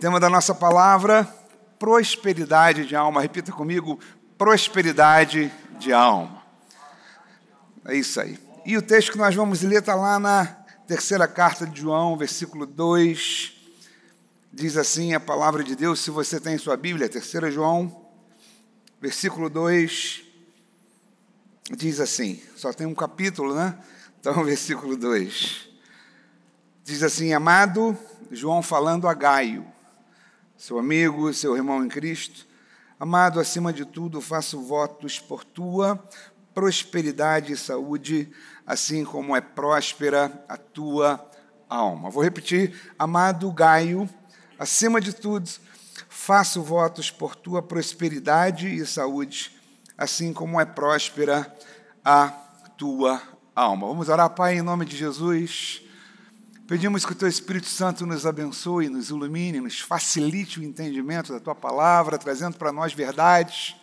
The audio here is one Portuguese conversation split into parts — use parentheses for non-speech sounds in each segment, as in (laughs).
Tema da nossa palavra: prosperidade de alma. Repita comigo: prosperidade de alma. É isso aí. E o texto que nós vamos ler está lá na terceira carta de João, versículo 2. Diz assim a palavra de Deus, se você tem sua Bíblia, Terceira João, versículo 2, diz assim: só tem um capítulo, né? Então, (laughs) versículo 2. Diz assim: Amado, João falando a Gaio, seu amigo, seu irmão em Cristo. Amado, acima de tudo, faço votos por tua prosperidade e saúde, assim como é próspera a tua alma. Vou repetir, amado Gaio, acima de tudo, faço votos por tua prosperidade e saúde, assim como é próspera a tua alma. Vamos orar, Pai, em nome de Jesus. Pedimos que o Teu Espírito Santo nos abençoe, nos ilumine, nos facilite o entendimento da Tua palavra, trazendo para nós verdades.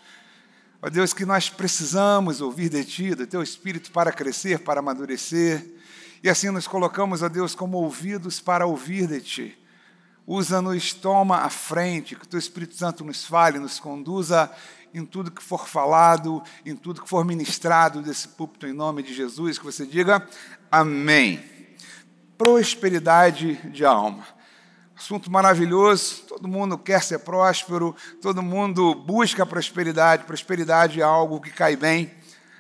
Ó Deus, que nós precisamos ouvir de Ti, do Teu Espírito, para crescer, para amadurecer. E assim nos colocamos, ó Deus, como ouvidos para ouvir de Ti. Usa-nos, toma à frente, que o Teu Espírito Santo nos fale, nos conduza em tudo que for falado, em tudo que for ministrado desse púlpito, em nome de Jesus. Que você diga amém prosperidade de alma. Assunto maravilhoso, todo mundo quer ser próspero, todo mundo busca prosperidade. Prosperidade é algo que cai bem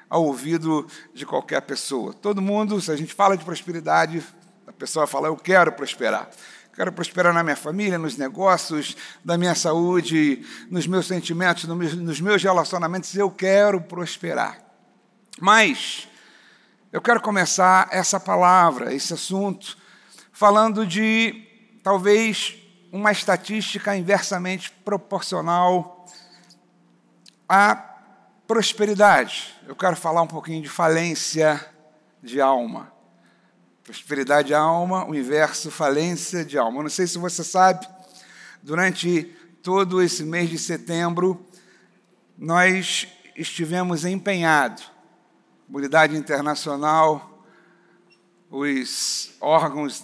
ao ouvido de qualquer pessoa. Todo mundo, se a gente fala de prosperidade, a pessoa fala: Eu quero prosperar. Quero prosperar na minha família, nos negócios, na minha saúde, nos meus sentimentos, nos meus relacionamentos. Eu quero prosperar. Mas eu quero começar essa palavra, esse assunto, falando de talvez uma estatística inversamente proporcional à prosperidade. Eu quero falar um pouquinho de falência de alma. Prosperidade de alma, o inverso, falência de alma. Eu não sei se você sabe, durante todo esse mês de setembro, nós estivemos empenhados comunidade internacional, os órgãos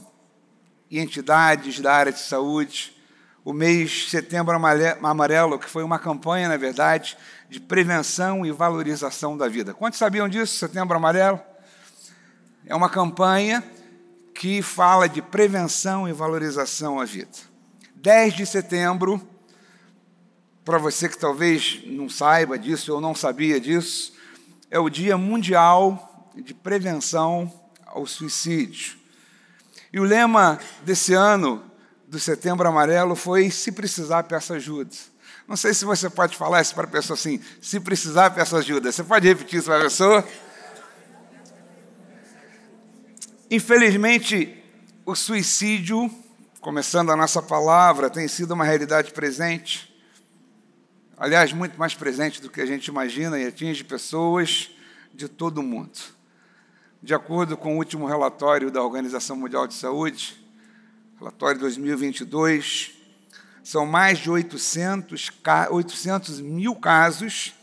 e entidades da área de saúde, o mês Setembro Amarelo, que foi uma campanha, na verdade, de prevenção e valorização da vida. Quantos sabiam disso, Setembro Amarelo? É uma campanha que fala de prevenção e valorização à vida. 10 de setembro, para você que talvez não saiba disso ou não sabia disso, é o Dia Mundial de Prevenção ao Suicídio. E o lema desse ano do Setembro Amarelo foi: se precisar, peça ajuda. Não sei se você pode falar isso para a pessoa assim: se precisar, peça ajuda. Você pode repetir isso para a pessoa? Infelizmente, o suicídio, começando a nossa palavra, tem sido uma realidade presente aliás, muito mais presente do que a gente imagina e atinge pessoas de todo o mundo. De acordo com o último relatório da Organização Mundial de Saúde, relatório 2022, são mais de 800, 800 mil casos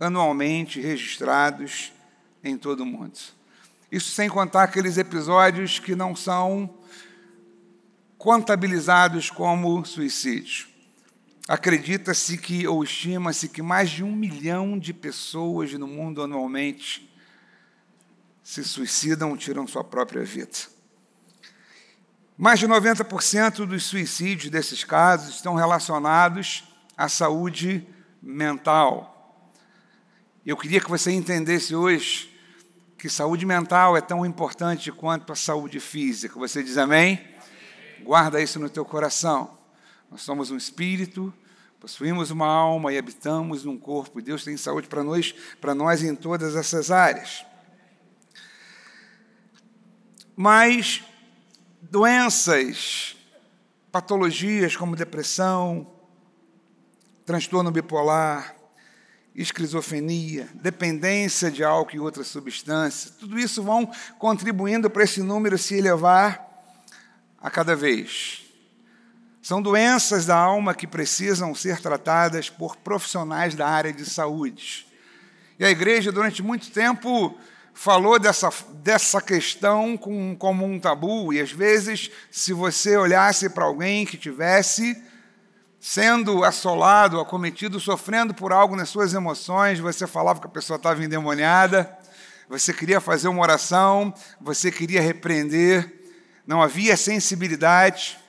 anualmente registrados em todo o mundo. Isso sem contar aqueles episódios que não são contabilizados como suicídio. Acredita-se que, ou estima-se que mais de um milhão de pessoas no mundo anualmente se suicidam ou tiram sua própria vida. Mais de 90% dos suicídios desses casos estão relacionados à saúde mental. Eu queria que você entendesse hoje que saúde mental é tão importante quanto a saúde física. Você diz amém? Guarda isso no teu coração. Nós somos um espírito, possuímos uma alma e habitamos num corpo. E Deus tem saúde para nós, para nós em todas essas áreas. Mas doenças, patologias como depressão, transtorno bipolar, esquizofrenia, dependência de álcool e outras substâncias, tudo isso vão contribuindo para esse número se elevar a cada vez. São doenças da alma que precisam ser tratadas por profissionais da área de saúde. E a igreja, durante muito tempo, falou dessa, dessa questão com, como um tabu, e às vezes, se você olhasse para alguém que tivesse sendo assolado, acometido, sofrendo por algo nas suas emoções, você falava que a pessoa estava endemoniada, você queria fazer uma oração, você queria repreender, não havia sensibilidade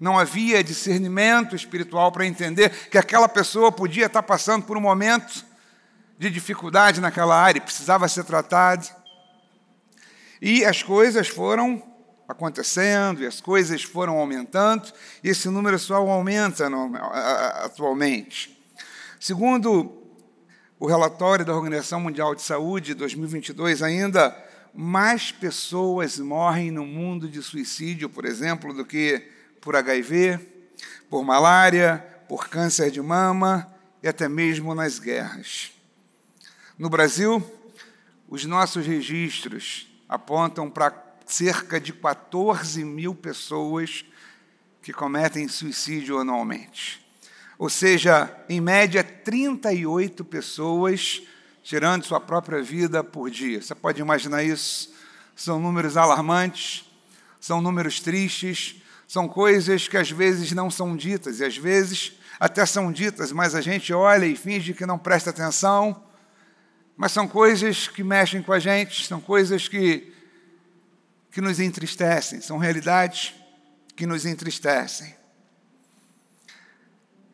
não havia discernimento espiritual para entender que aquela pessoa podia estar passando por um momento de dificuldade naquela área e precisava ser tratada. E as coisas foram acontecendo, e as coisas foram aumentando, e esse número só aumenta atualmente. Segundo o relatório da Organização Mundial de Saúde, 2022, ainda mais pessoas morrem no mundo de suicídio, por exemplo, do que por HIV, por malária, por câncer de mama e até mesmo nas guerras. No Brasil, os nossos registros apontam para cerca de 14 mil pessoas que cometem suicídio anualmente. Ou seja, em média, 38 pessoas tirando sua própria vida por dia. Você pode imaginar isso? São números alarmantes, são números tristes, são coisas que às vezes não são ditas, e às vezes até são ditas, mas a gente olha e finge que não presta atenção. Mas são coisas que mexem com a gente, são coisas que, que nos entristecem, são realidades que nos entristecem.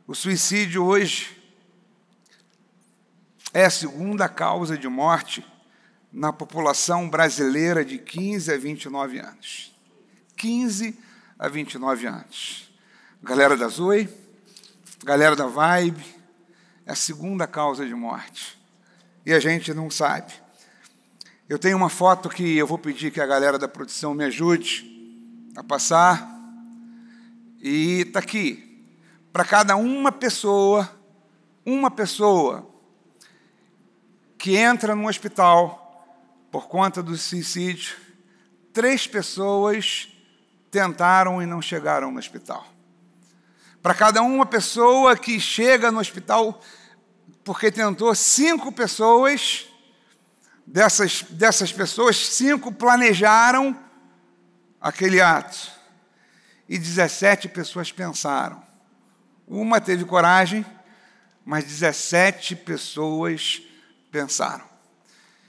O suicídio hoje é a segunda causa de morte na população brasileira de 15 a 29 anos. 15 há 29 anos. Galera da Zoe, galera da Vibe, é a segunda causa de morte. E a gente não sabe. Eu tenho uma foto que eu vou pedir que a galera da produção me ajude a passar. E está aqui. Para cada uma pessoa, uma pessoa que entra no hospital por conta do suicídio, três pessoas tentaram e não chegaram no hospital. Para cada uma pessoa que chega no hospital porque tentou, cinco pessoas, dessas, dessas pessoas, cinco planejaram aquele ato. E 17 pessoas pensaram. Uma teve coragem, mas 17 pessoas pensaram.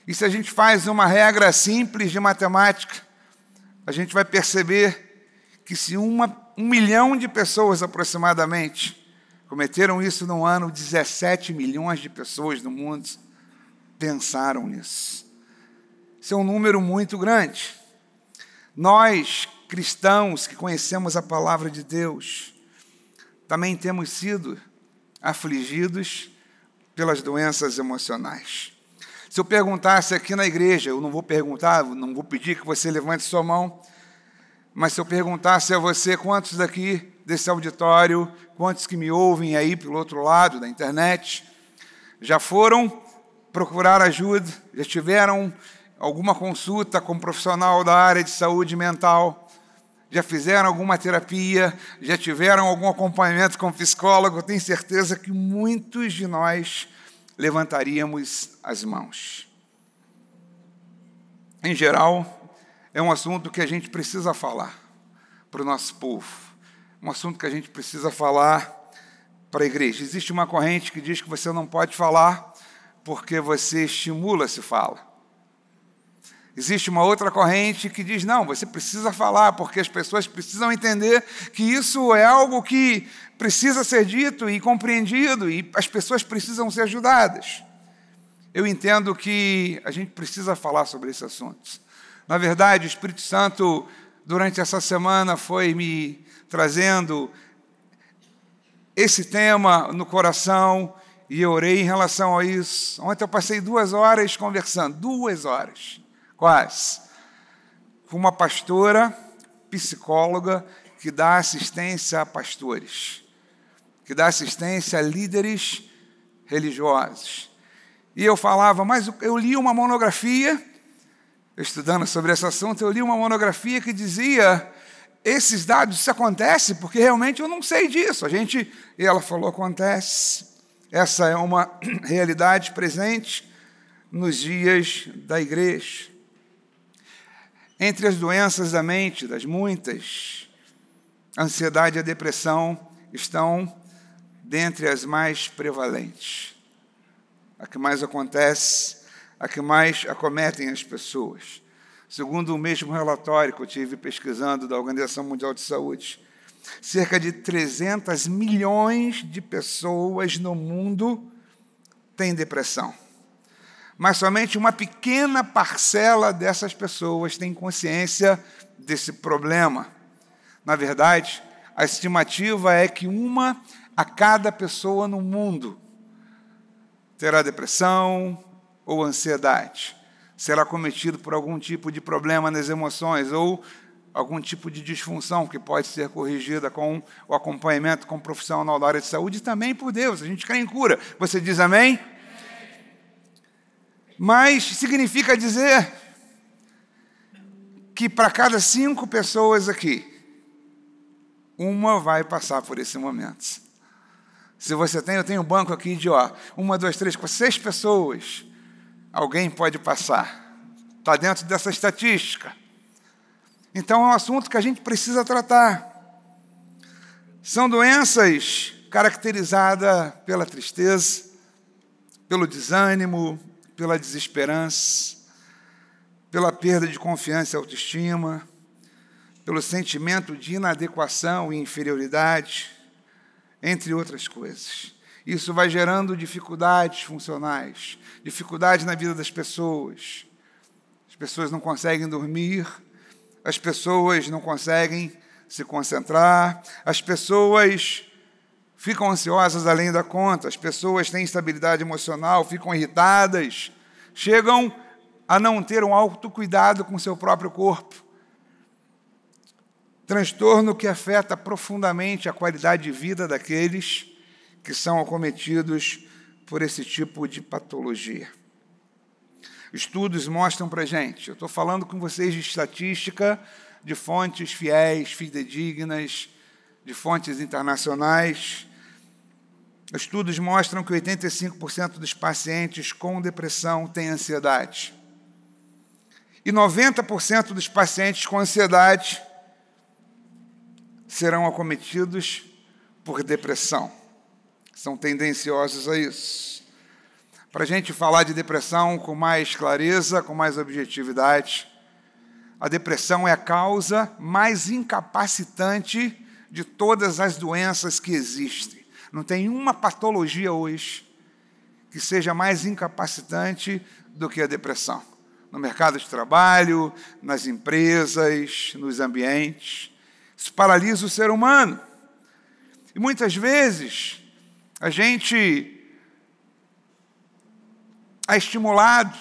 E se a gente faz uma regra simples de matemática, a gente vai perceber que se uma, um milhão de pessoas aproximadamente cometeram isso num ano, 17 milhões de pessoas no mundo pensaram nisso. Isso é um número muito grande. Nós, cristãos que conhecemos a palavra de Deus, também temos sido afligidos pelas doenças emocionais. Se eu perguntasse aqui na igreja, eu não vou perguntar, não vou pedir que você levante sua mão, mas se eu perguntasse a é você quantos daqui desse auditório, quantos que me ouvem aí pelo outro lado da internet, já foram procurar ajuda, já tiveram alguma consulta com um profissional da área de saúde mental, já fizeram alguma terapia, já tiveram algum acompanhamento com psicólogo, tenho certeza que muitos de nós levantaríamos as mãos. Em geral, é um assunto que a gente precisa falar para o nosso povo, um assunto que a gente precisa falar para a igreja. Existe uma corrente que diz que você não pode falar porque você estimula se fala. Existe uma outra corrente que diz: não, você precisa falar, porque as pessoas precisam entender que isso é algo que precisa ser dito e compreendido, e as pessoas precisam ser ajudadas. Eu entendo que a gente precisa falar sobre esse assunto. Na verdade, o Espírito Santo, durante essa semana, foi me trazendo esse tema no coração e eu orei em relação a isso. Ontem eu passei duas horas conversando, duas horas, quase, com uma pastora, psicóloga, que dá assistência a pastores, que dá assistência a líderes religiosos. E eu falava, mas eu li uma monografia estudando sobre esse assunto, eu li uma monografia que dizia esses dados, isso acontece, porque realmente eu não sei disso. A gente, e ela falou, acontece. Essa é uma (clears throat) realidade presente nos dias da igreja. Entre as doenças da mente, das muitas, a ansiedade e a depressão estão dentre as mais prevalentes. A que mais acontece a que mais acometem as pessoas. Segundo o mesmo relatório que eu tive pesquisando da Organização Mundial de Saúde, cerca de 300 milhões de pessoas no mundo têm depressão. Mas somente uma pequena parcela dessas pessoas tem consciência desse problema. Na verdade, a estimativa é que uma a cada pessoa no mundo terá depressão, ou ansiedade. Será cometido por algum tipo de problema nas emoções ou algum tipo de disfunção que pode ser corrigida com o acompanhamento com o profissional da área de saúde e também por Deus. A gente crê em cura. Você diz amém? Mas significa dizer que para cada cinco pessoas aqui, uma vai passar por esse momento. Se você tem, eu tenho um banco aqui de ó, uma, duas, três, quatro, seis pessoas alguém pode passar. Está dentro dessa estatística. Então é um assunto que a gente precisa tratar. São doenças caracterizadas pela tristeza, pelo desânimo, pela desesperança, pela perda de confiança e autoestima, pelo sentimento de inadequação e inferioridade, entre outras coisas. Isso vai gerando dificuldades funcionais, dificuldade na vida das pessoas. As pessoas não conseguem dormir, as pessoas não conseguem se concentrar, as pessoas ficam ansiosas além da conta, as pessoas têm instabilidade emocional, ficam irritadas, chegam a não ter um autocuidado com seu próprio corpo. Transtorno que afeta profundamente a qualidade de vida daqueles que são acometidos por esse tipo de patologia. Estudos mostram para gente, eu estou falando com vocês de estatística, de fontes fiéis, fidedignas, de fontes internacionais. Estudos mostram que 85% dos pacientes com depressão têm ansiedade. E 90% dos pacientes com ansiedade serão acometidos por depressão são tendenciosos a isso. Para a gente falar de depressão com mais clareza, com mais objetividade, a depressão é a causa mais incapacitante de todas as doenças que existem. Não tem uma patologia hoje que seja mais incapacitante do que a depressão. No mercado de trabalho, nas empresas, nos ambientes. Isso paralisa o ser humano. E muitas vezes a gente é estimulado,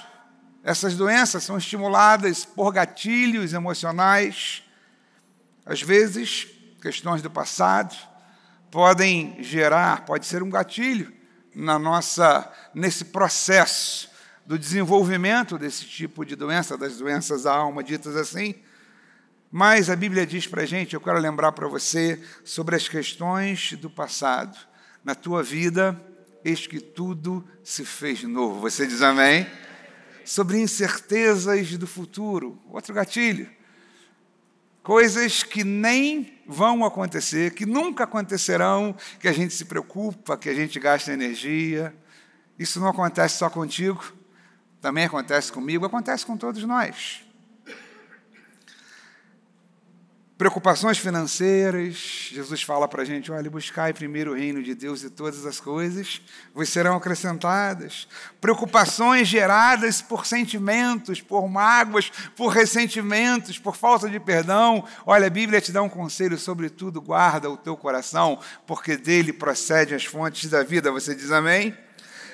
essas doenças são estimuladas por gatilhos emocionais, às vezes questões do passado podem gerar, pode ser um gatilho na nossa nesse processo do desenvolvimento desse tipo de doença, das doenças da alma ditas assim. Mas a Bíblia diz para a gente, eu quero lembrar para você sobre as questões do passado na tua vida, eis que tudo se fez novo. Você diz amém? Sobre incertezas do futuro, outro gatilho. Coisas que nem vão acontecer, que nunca acontecerão, que a gente se preocupa, que a gente gasta energia. Isso não acontece só contigo, também acontece comigo, acontece com todos nós. preocupações financeiras. Jesus fala para a gente: olha, buscai primeiro o reino de Deus e todas as coisas vos serão acrescentadas. Preocupações geradas por sentimentos, por mágoas, por ressentimentos, por falta de perdão. Olha, a Bíblia te dá um conselho: sobretudo, guarda o teu coração, porque dele procedem as fontes da vida. Você diz amém?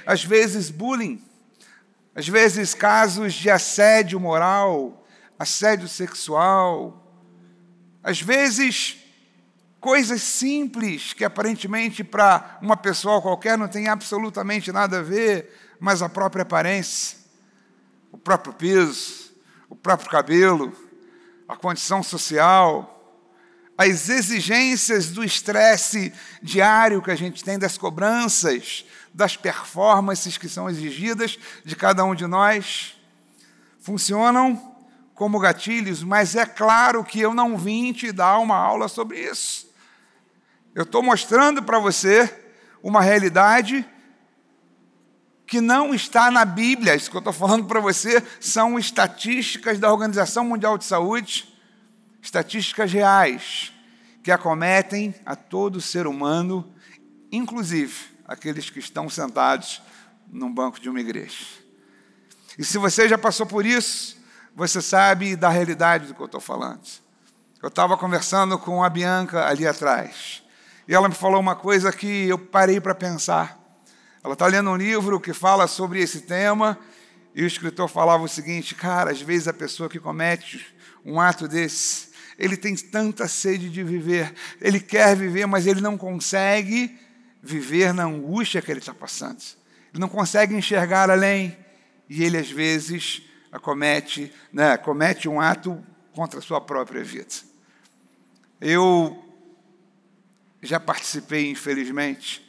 Às vezes, bullying. Às vezes, casos de assédio moral, assédio sexual, às vezes, coisas simples que aparentemente para uma pessoa qualquer não tem absolutamente nada a ver, mas a própria aparência, o próprio peso, o próprio cabelo, a condição social, as exigências do estresse diário que a gente tem, das cobranças, das performances que são exigidas de cada um de nós, funcionam como gatilhos, mas é claro que eu não vim te dar uma aula sobre isso. Eu estou mostrando para você uma realidade que não está na Bíblia. Isso que eu estou falando para você são estatísticas da Organização Mundial de Saúde, estatísticas reais, que acometem a todo ser humano, inclusive aqueles que estão sentados num banco de uma igreja. E se você já passou por isso, você sabe da realidade do que eu estou falando. Eu estava conversando com a Bianca ali atrás, e ela me falou uma coisa que eu parei para pensar. Ela está lendo um livro que fala sobre esse tema, e o escritor falava o seguinte: cara, às vezes a pessoa que comete um ato desse, ele tem tanta sede de viver, ele quer viver, mas ele não consegue viver na angústia que ele está passando. Ele não consegue enxergar além, e ele às vezes comete né, comete um ato contra a sua própria vida. Eu já participei, infelizmente,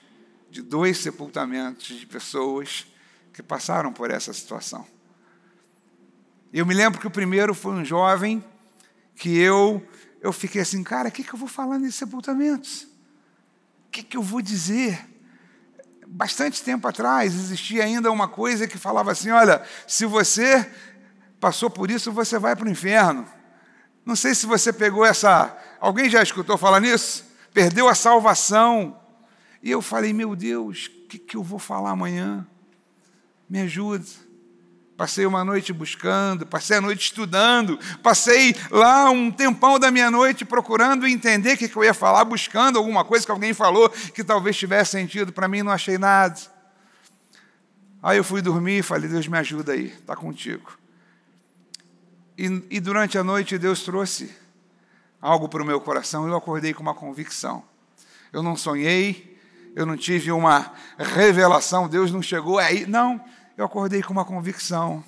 de dois sepultamentos de pessoas que passaram por essa situação. Eu me lembro que o primeiro foi um jovem que eu eu fiquei assim, cara, o que, que eu vou falar nesses sepultamentos? O que, que eu vou dizer? Bastante tempo atrás existia ainda uma coisa que falava assim: olha, se você passou por isso, você vai para o inferno. Não sei se você pegou essa. Alguém já escutou falar nisso? Perdeu a salvação. E eu falei, meu Deus, o que, que eu vou falar amanhã? Me ajuda. Passei uma noite buscando, passei a noite estudando, passei lá um tempão da minha noite procurando entender o que, que eu ia falar, buscando alguma coisa que alguém falou que talvez tivesse sentido para mim, não achei nada. Aí eu fui dormir e falei: Deus me ajuda aí, está contigo. E, e durante a noite Deus trouxe algo para o meu coração. Eu acordei com uma convicção. Eu não sonhei, eu não tive uma revelação, Deus não chegou aí. Não, eu acordei com uma convicção.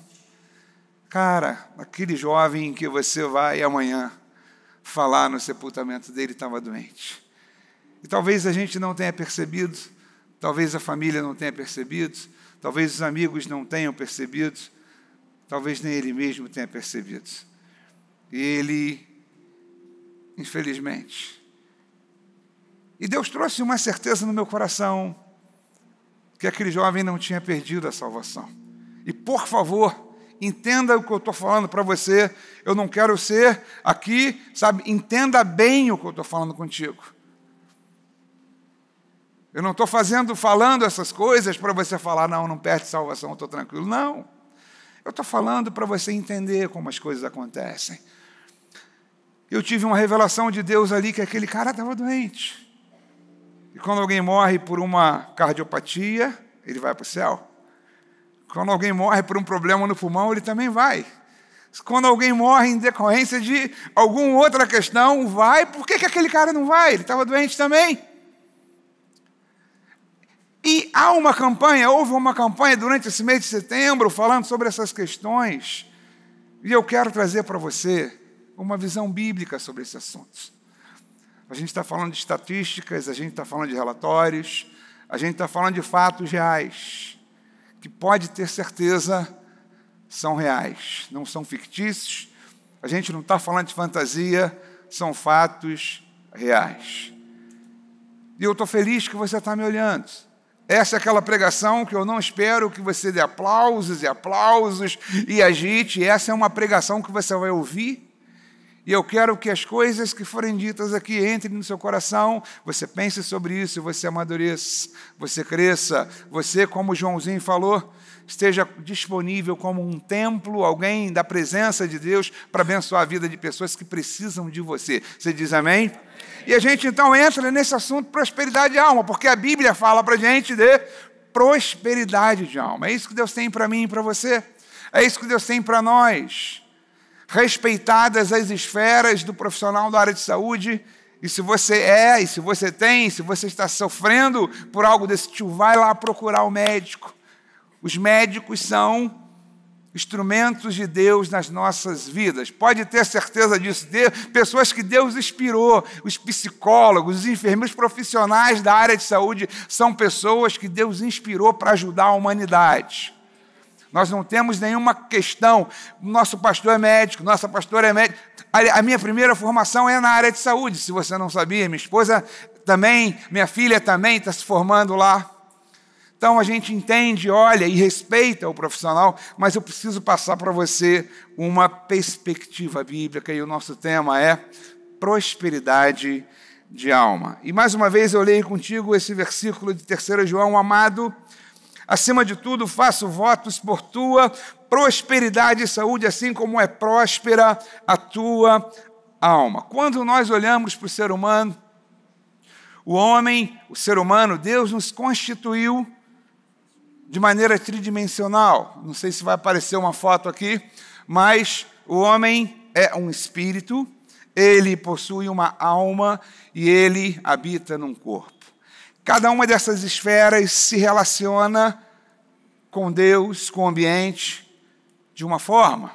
Cara, aquele jovem que você vai amanhã falar no sepultamento dele estava doente. E talvez a gente não tenha percebido, talvez a família não tenha percebido, talvez os amigos não tenham percebido, Talvez nem ele mesmo tenha percebido. E ele, infelizmente. E Deus trouxe uma certeza no meu coração que aquele jovem não tinha perdido a salvação. E por favor, entenda o que eu estou falando para você. Eu não quero ser aqui, sabe? Entenda bem o que eu estou falando contigo. Eu não estou fazendo, falando essas coisas para você falar, não, não perde salvação, estou tranquilo. Não. Eu estou falando para você entender como as coisas acontecem. Eu tive uma revelação de Deus ali que aquele cara estava doente. E quando alguém morre por uma cardiopatia, ele vai para o céu. Quando alguém morre por um problema no pulmão, ele também vai. Quando alguém morre em decorrência de alguma outra questão, vai. Por que, que aquele cara não vai? Ele estava doente também. E há uma campanha, houve uma campanha durante esse mês de setembro falando sobre essas questões. E eu quero trazer para você uma visão bíblica sobre esse assunto. A gente está falando de estatísticas, a gente está falando de relatórios, a gente está falando de fatos reais, que pode ter certeza são reais, não são fictícios. A gente não está falando de fantasia, são fatos reais. E eu estou feliz que você está me olhando. Essa é aquela pregação que eu não espero que você dê aplausos e aplausos e agite. Essa é uma pregação que você vai ouvir. E eu quero que as coisas que forem ditas aqui entrem no seu coração, você pense sobre isso, você amadureça, você cresça, você, como Joãozinho falou, esteja disponível como um templo, alguém da presença de Deus, para abençoar a vida de pessoas que precisam de você. Você diz amém? E a gente então entra nesse assunto prosperidade de alma, porque a Bíblia fala para a gente de prosperidade de alma. É isso que Deus tem para mim e para você. É isso que Deus tem para nós. Respeitadas as esferas do profissional da área de saúde, e se você é, e se você tem, se você está sofrendo por algo desse tipo, vai lá procurar o médico. Os médicos são instrumentos de Deus nas nossas vidas. Pode ter certeza disso. De pessoas que Deus inspirou, os psicólogos, os enfermeiros profissionais da área de saúde, são pessoas que Deus inspirou para ajudar a humanidade. Nós não temos nenhuma questão. Nosso pastor é médico, nossa pastora é médica. A minha primeira formação é na área de saúde, se você não sabia. Minha esposa também, minha filha também está se formando lá. Então a gente entende, olha e respeita o profissional, mas eu preciso passar para você uma perspectiva bíblica e o nosso tema é prosperidade de alma. E mais uma vez eu leio contigo esse versículo de 3 João, amado, acima de tudo faço votos por tua prosperidade e saúde, assim como é próspera a tua alma. Quando nós olhamos para o ser humano, o homem, o ser humano, Deus nos constituiu de maneira tridimensional. Não sei se vai aparecer uma foto aqui, mas o homem é um espírito, ele possui uma alma e ele habita num corpo. Cada uma dessas esferas se relaciona com Deus, com o ambiente, de uma forma.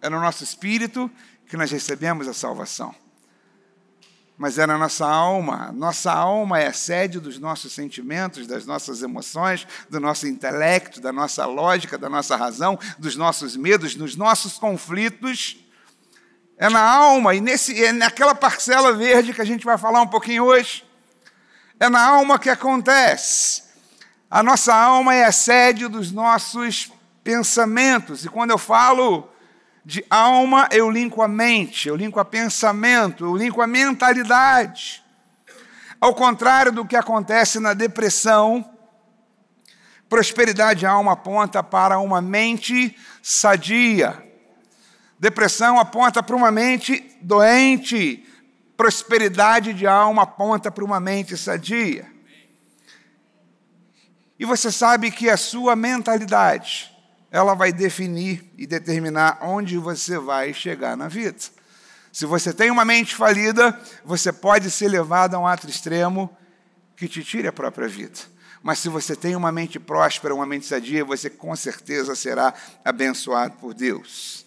É no nosso espírito que nós recebemos a salvação mas era é a nossa alma. Nossa alma é a sede dos nossos sentimentos, das nossas emoções, do nosso intelecto, da nossa lógica, da nossa razão, dos nossos medos, dos nossos conflitos. É na alma e nesse, é naquela parcela verde que a gente vai falar um pouquinho hoje. É na alma que acontece. A nossa alma é a sede dos nossos pensamentos. E quando eu falo de alma eu linco a mente, eu linco a pensamento, eu linco a mentalidade. Ao contrário do que acontece na depressão, prosperidade de alma aponta para uma mente sadia. Depressão aponta para uma mente doente. Prosperidade de alma aponta para uma mente sadia. E você sabe que a sua mentalidade ela vai definir e determinar onde você vai chegar na vida. Se você tem uma mente falida, você pode ser levado a um ato extremo que te tire a própria vida. Mas se você tem uma mente próspera, uma mente sadia, você com certeza será abençoado por Deus.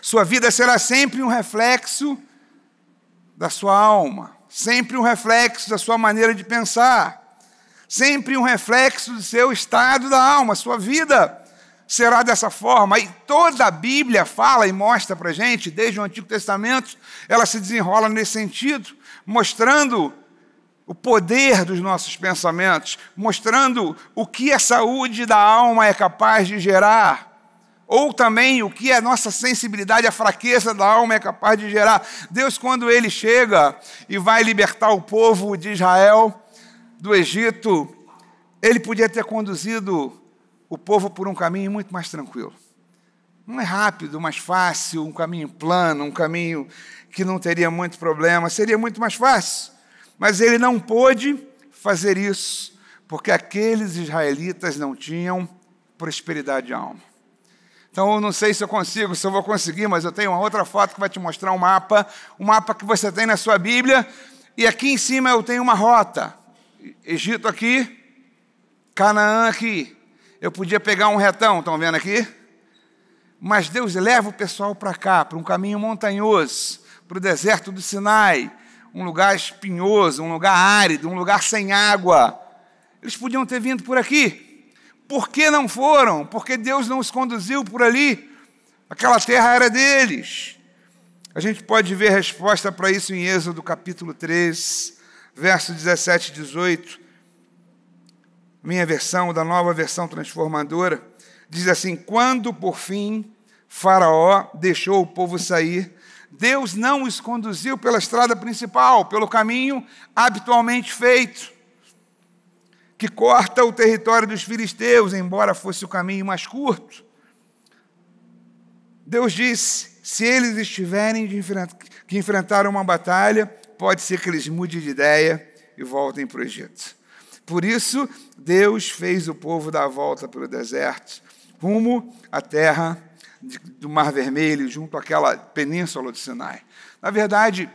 Sua vida será sempre um reflexo da sua alma, sempre um reflexo da sua maneira de pensar, sempre um reflexo do seu estado da alma, sua vida será dessa forma. E toda a Bíblia fala e mostra para a gente, desde o Antigo Testamento, ela se desenrola nesse sentido, mostrando o poder dos nossos pensamentos, mostrando o que a saúde da alma é capaz de gerar, ou também o que a nossa sensibilidade, a fraqueza da alma é capaz de gerar. Deus, quando ele chega e vai libertar o povo de Israel do Egito, ele podia ter conduzido o povo por um caminho muito mais tranquilo. Não é rápido, mais fácil, um caminho plano, um caminho que não teria muito problema, seria muito mais fácil. Mas ele não pôde fazer isso, porque aqueles israelitas não tinham prosperidade de alma. Então, eu não sei se eu consigo, se eu vou conseguir, mas eu tenho uma outra foto que vai te mostrar um mapa, um mapa que você tem na sua Bíblia, e aqui em cima eu tenho uma rota. Egito aqui, Canaã aqui. Eu podia pegar um retão, estão vendo aqui? Mas Deus leva o pessoal para cá, para um caminho montanhoso, para o deserto do Sinai, um lugar espinhoso, um lugar árido, um lugar sem água. Eles podiam ter vindo por aqui. Por que não foram? Porque Deus não os conduziu por ali. Aquela terra era deles. A gente pode ver a resposta para isso em Êxodo capítulo 3, verso 17 e 18 minha versão, da nova versão transformadora, diz assim: Quando por fim Faraó deixou o povo sair, Deus não os conduziu pela estrada principal, pelo caminho habitualmente feito, que corta o território dos filisteus, embora fosse o caminho mais curto. Deus disse: se eles estiverem que enfrentar uma batalha, pode ser que eles mudem de ideia e voltem para o Egito. Por isso, Deus fez o povo dar a volta pelo deserto, rumo à terra do Mar Vermelho, junto àquela península do Sinai. Na verdade,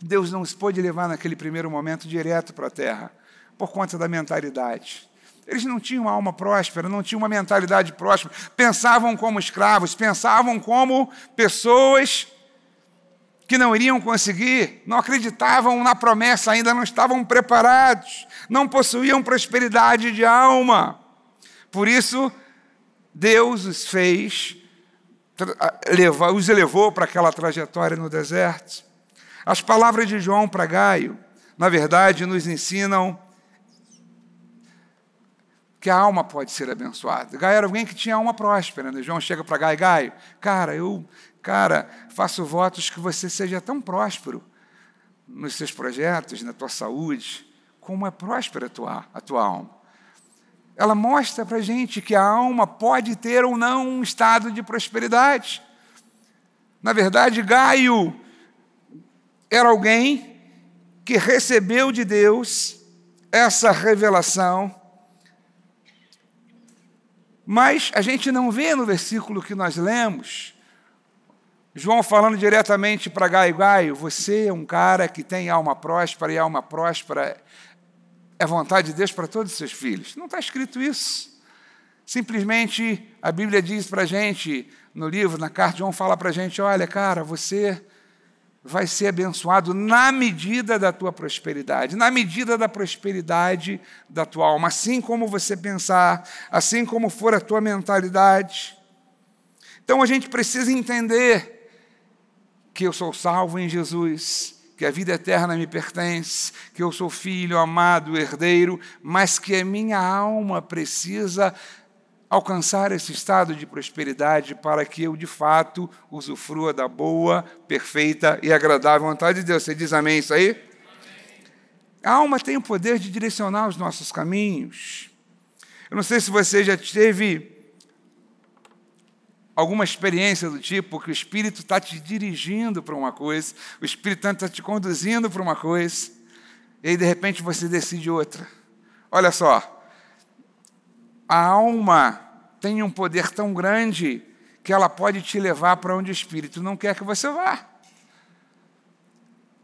Deus não se pôde levar naquele primeiro momento direto para a terra, por conta da mentalidade. Eles não tinham uma alma próspera, não tinham uma mentalidade próspera, pensavam como escravos, pensavam como pessoas que não iriam conseguir, não acreditavam na promessa, ainda não estavam preparados, não possuíam prosperidade de alma. Por isso, Deus os fez, os elevou para aquela trajetória no deserto. As palavras de João para Gaio, na verdade, nos ensinam que a alma pode ser abençoada. Gaio era alguém que tinha alma próspera. Né? João chega para Gaio, Gaio, cara, eu Cara, faço votos que você seja tão próspero nos seus projetos, na tua saúde, como é próspera a tua, a tua alma. Ela mostra para gente que a alma pode ter ou não um estado de prosperidade. Na verdade, Gaio era alguém que recebeu de Deus essa revelação, mas a gente não vê no versículo que nós lemos João falando diretamente para Gaio, Gaio, você é um cara que tem alma próspera e alma próspera é vontade de Deus para todos os seus filhos. Não está escrito isso. Simplesmente a Bíblia diz para a gente, no livro, na carta, João fala para a gente: olha, cara, você vai ser abençoado na medida da tua prosperidade, na medida da prosperidade da tua alma, assim como você pensar, assim como for a tua mentalidade. Então a gente precisa entender que eu sou salvo em Jesus, que a vida eterna me pertence, que eu sou filho, amado, herdeiro, mas que a minha alma precisa alcançar esse estado de prosperidade para que eu, de fato, usufrua da boa, perfeita e agradável vontade de Deus. Você diz amém isso aí? A alma tem o poder de direcionar os nossos caminhos. Eu não sei se você já teve alguma experiência do tipo que o Espírito está te dirigindo para uma coisa, o Espírito está te conduzindo para uma coisa, e aí de repente você decide outra. Olha só, a alma tem um poder tão grande que ela pode te levar para onde o Espírito não quer que você vá.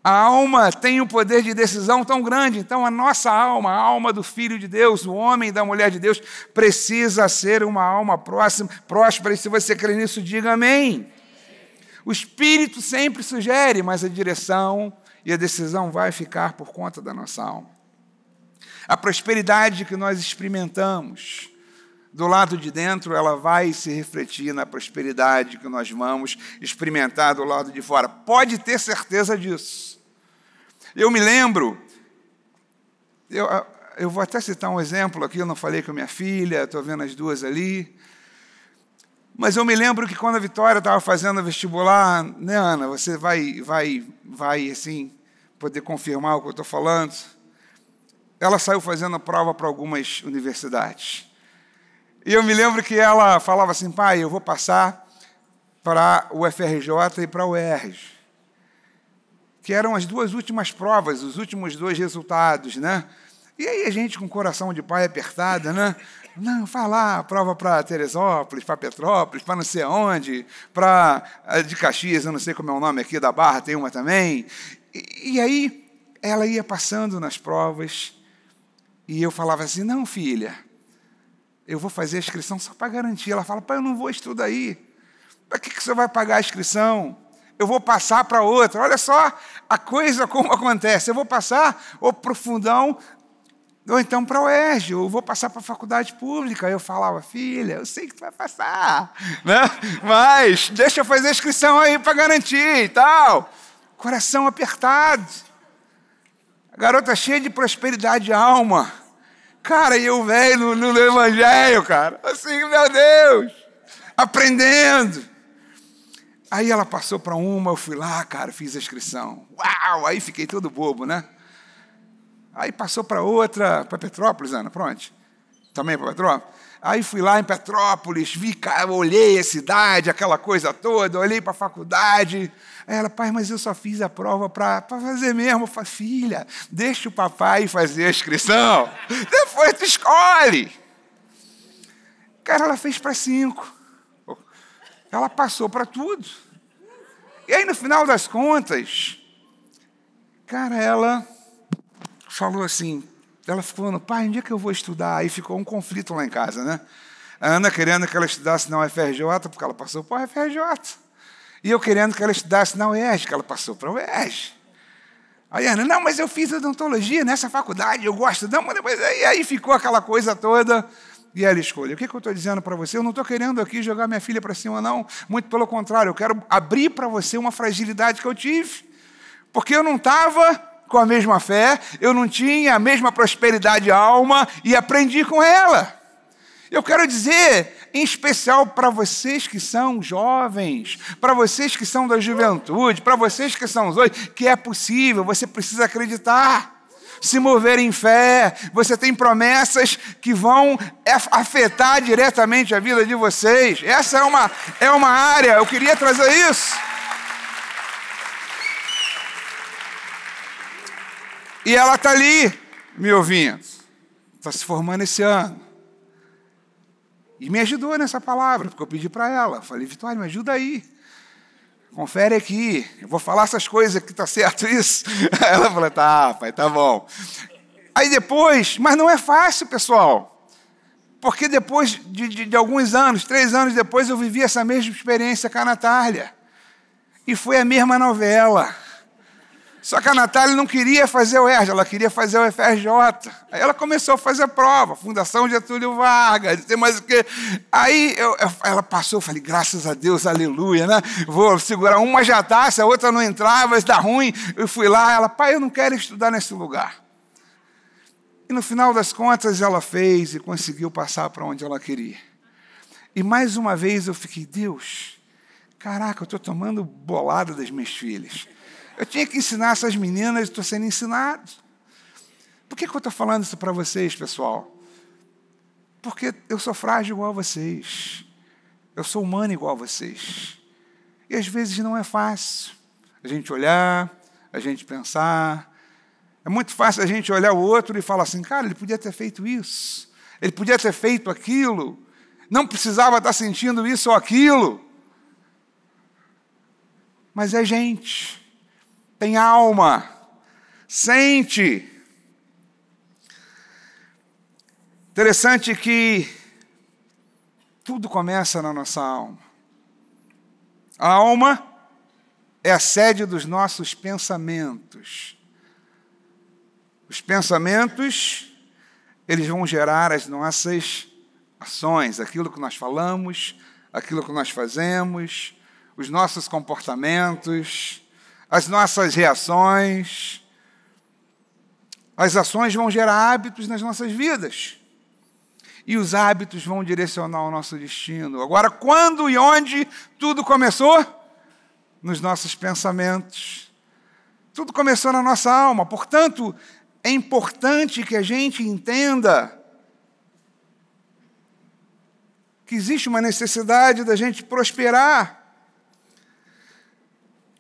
A alma tem um poder de decisão tão grande, então a nossa alma, a alma do filho de Deus, o homem e da mulher de Deus, precisa ser uma alma próxima, próspera, e se você crer nisso, diga amém. O espírito sempre sugere, mas a direção e a decisão vai ficar por conta da nossa alma. A prosperidade que nós experimentamos do lado de dentro, ela vai se refletir na prosperidade que nós vamos experimentar do lado de fora. Pode ter certeza disso. Eu me lembro, eu, eu vou até citar um exemplo aqui, eu não falei com a minha filha, estou vendo as duas ali. Mas eu me lembro que quando a Vitória estava fazendo vestibular, né, Ana, você vai, vai, vai, assim, poder confirmar o que eu estou falando. Ela saiu fazendo prova para algumas universidades. E eu me lembro que ela falava assim, pai, eu vou passar para o FRJ e para o UERJ que eram as duas últimas provas, os últimos dois resultados, né? E aí a gente com o coração de pai apertado, né? Não, fala lá, prova para Teresópolis, para Petrópolis, para não sei onde, para eh, de Caxias, eu não sei como é o nome aqui, da Barra tem uma também. E, e aí ela ia passando nas provas e eu falava assim, não, filha, eu vou fazer a inscrição só para garantir. Ela fala, pai, eu não vou estudar aí. Para que, que você vai pagar a inscrição? eu vou passar para outra. Olha só a coisa como acontece. Eu vou passar ou o fundão, ou então para o ERJ, ou vou passar para a faculdade pública. Eu falava, filha, eu sei que tu vai passar, né? mas deixa eu fazer a inscrição aí para garantir e tal. Coração apertado. A garota cheia de prosperidade de alma. Cara, e eu velho no, no Evangelho, cara. Assim, meu Deus. Aprendendo. Aí ela passou para uma, eu fui lá, cara, fiz a inscrição. Uau! Aí fiquei todo bobo, né? Aí passou para outra, para Petrópolis, Ana, pronto. Também para Petrópolis? Aí fui lá em Petrópolis, vi, cara, olhei a cidade, aquela coisa toda, olhei para a faculdade. Aí ela, pai, mas eu só fiz a prova para fazer mesmo. Eu falei, filha, deixa o papai fazer a inscrição, depois tu escolhe. Cara, ela fez para cinco. Ela passou para tudo. E aí, no final das contas, cara, ela falou assim, ela ficou falando, pai, onde é que eu vou estudar? Aí ficou um conflito lá em casa, né? A Ana querendo que ela estudasse na UFRJ, porque ela passou para a UFRJ. E eu querendo que ela estudasse na UERJ, que ela passou para a UERJ. Aí a Ana, não, mas eu fiz odontologia nessa faculdade, eu gosto. Não, mas, mas aí, aí ficou aquela coisa toda e ela escolha. O que, que eu estou dizendo para você? Eu não estou querendo aqui jogar minha filha para cima, não. Muito pelo contrário, eu quero abrir para você uma fragilidade que eu tive. Porque eu não estava com a mesma fé, eu não tinha a mesma prosperidade de alma e aprendi com ela. Eu quero dizer, em especial para vocês que são jovens, para vocês que são da juventude, para vocês que são os hoje, que é possível, você precisa acreditar se mover em fé, você tem promessas que vão afetar diretamente a vida de vocês. Essa é uma, é uma área, eu queria trazer isso. E ela está ali, me ouvindo. Está se formando esse ano. E me ajudou nessa palavra, porque eu pedi para ela. Falei, Vitória, me ajuda aí confere aqui, eu vou falar essas coisas que tá certo isso? (laughs) ela falou, tá, pai, tá bom. Aí depois, mas não é fácil, pessoal, porque depois de, de, de alguns anos, três anos depois, eu vivi essa mesma experiência com a Natália. E foi a mesma novela. Só que a Natália não queria fazer o ERJ, ela queria fazer o FRJ. Aí ela começou a fazer a prova, Fundação Getúlio Vargas, tem mais o quê. Aí eu, eu, ela passou, eu falei, graças a Deus, aleluia, né? Vou segurar uma já tá, se a outra não entrar, vai dar ruim. Eu fui lá, ela, pai, eu não quero estudar nesse lugar. E no final das contas, ela fez e conseguiu passar para onde ela queria. E mais uma vez eu fiquei, Deus, caraca, eu estou tomando bolada das minhas filhas. Eu tinha que ensinar essas meninas, estou sendo ensinado. Por que, que eu estou falando isso para vocês, pessoal? Porque eu sou frágil igual a vocês. Eu sou humano igual a vocês. E às vezes não é fácil a gente olhar, a gente pensar. É muito fácil a gente olhar o outro e falar assim: cara, ele podia ter feito isso, ele podia ter feito aquilo, não precisava estar sentindo isso ou aquilo. Mas é gente tem alma, sente. Interessante que tudo começa na nossa alma. A alma é a sede dos nossos pensamentos. Os pensamentos, eles vão gerar as nossas ações, aquilo que nós falamos, aquilo que nós fazemos, os nossos comportamentos as nossas reações, as ações vão gerar hábitos nas nossas vidas. E os hábitos vão direcionar o nosso destino. Agora, quando e onde tudo começou? Nos nossos pensamentos. Tudo começou na nossa alma. Portanto, é importante que a gente entenda que existe uma necessidade da gente prosperar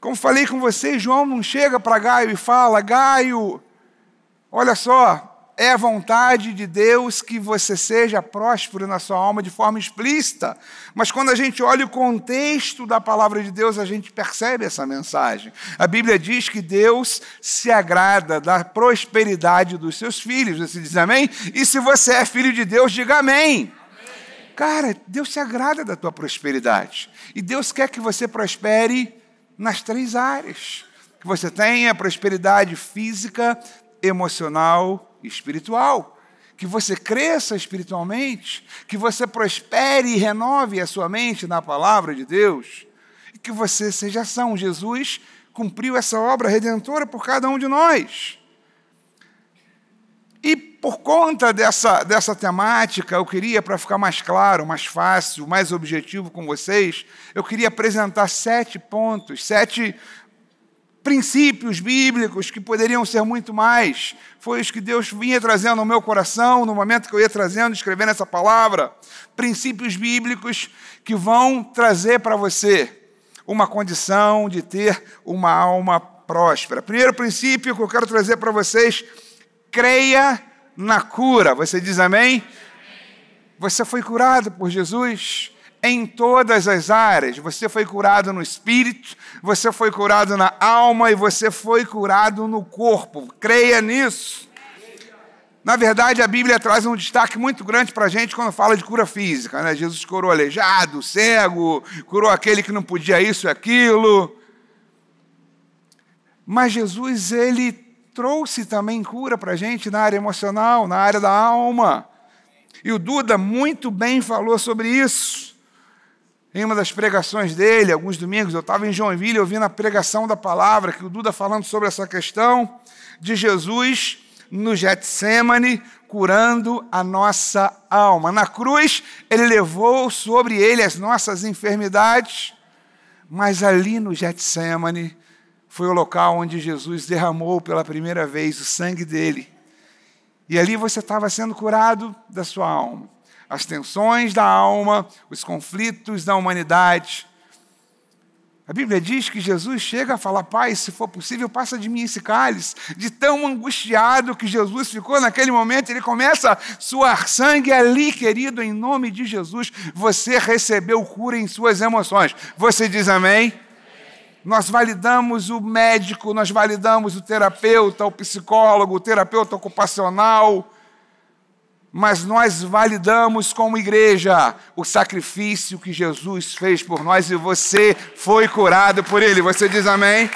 como falei com vocês, João não chega para Gaio e fala: Gaio, olha só, é vontade de Deus que você seja próspero na sua alma de forma explícita. Mas quando a gente olha o contexto da palavra de Deus, a gente percebe essa mensagem. A Bíblia diz que Deus se agrada da prosperidade dos seus filhos. Você diz amém? E se você é filho de Deus, diga amém. Cara, Deus se agrada da tua prosperidade. E Deus quer que você prospere nas três áreas que você tenha prosperidade física, emocional e espiritual. Que você cresça espiritualmente, que você prospere e renove a sua mente na palavra de Deus, e que você seja são. Jesus cumpriu essa obra redentora por cada um de nós por conta dessa, dessa temática, eu queria, para ficar mais claro, mais fácil, mais objetivo com vocês, eu queria apresentar sete pontos, sete princípios bíblicos que poderiam ser muito mais. Foi os que Deus vinha trazendo ao meu coração no momento que eu ia trazendo, escrevendo essa palavra. Princípios bíblicos que vão trazer para você uma condição de ter uma alma próspera. Primeiro princípio que eu quero trazer para vocês: creia na cura. Você diz amém? Você foi curado por Jesus em todas as áreas. Você foi curado no espírito, você foi curado na alma e você foi curado no corpo. Creia nisso. Na verdade, a Bíblia traz um destaque muito grande para a gente quando fala de cura física. Né? Jesus curou aleijado, cego, curou aquele que não podia isso e aquilo. Mas Jesus, ele trouxe também cura para a gente na área emocional, na área da alma. E o Duda muito bem falou sobre isso. Em uma das pregações dele, alguns domingos, eu estava em Joinville ouvindo a pregação da palavra, que o Duda falando sobre essa questão de Jesus no Getsemane, curando a nossa alma. Na cruz, ele levou sobre ele as nossas enfermidades, mas ali no Getsemane, foi o local onde Jesus derramou pela primeira vez o sangue dele. E ali você estava sendo curado da sua alma. As tensões da alma, os conflitos da humanidade. A Bíblia diz que Jesus chega a falar: Pai, se for possível, passa de mim esse cálice. De tão angustiado que Jesus ficou naquele momento, ele começa a suar sangue é ali, querido, em nome de Jesus. Você recebeu cura em suas emoções. Você diz amém? amém. Nós validamos o médico, nós validamos o terapeuta, o psicólogo, o terapeuta ocupacional, mas nós validamos como igreja o sacrifício que Jesus fez por nós e você foi curado por ele. Você diz amém?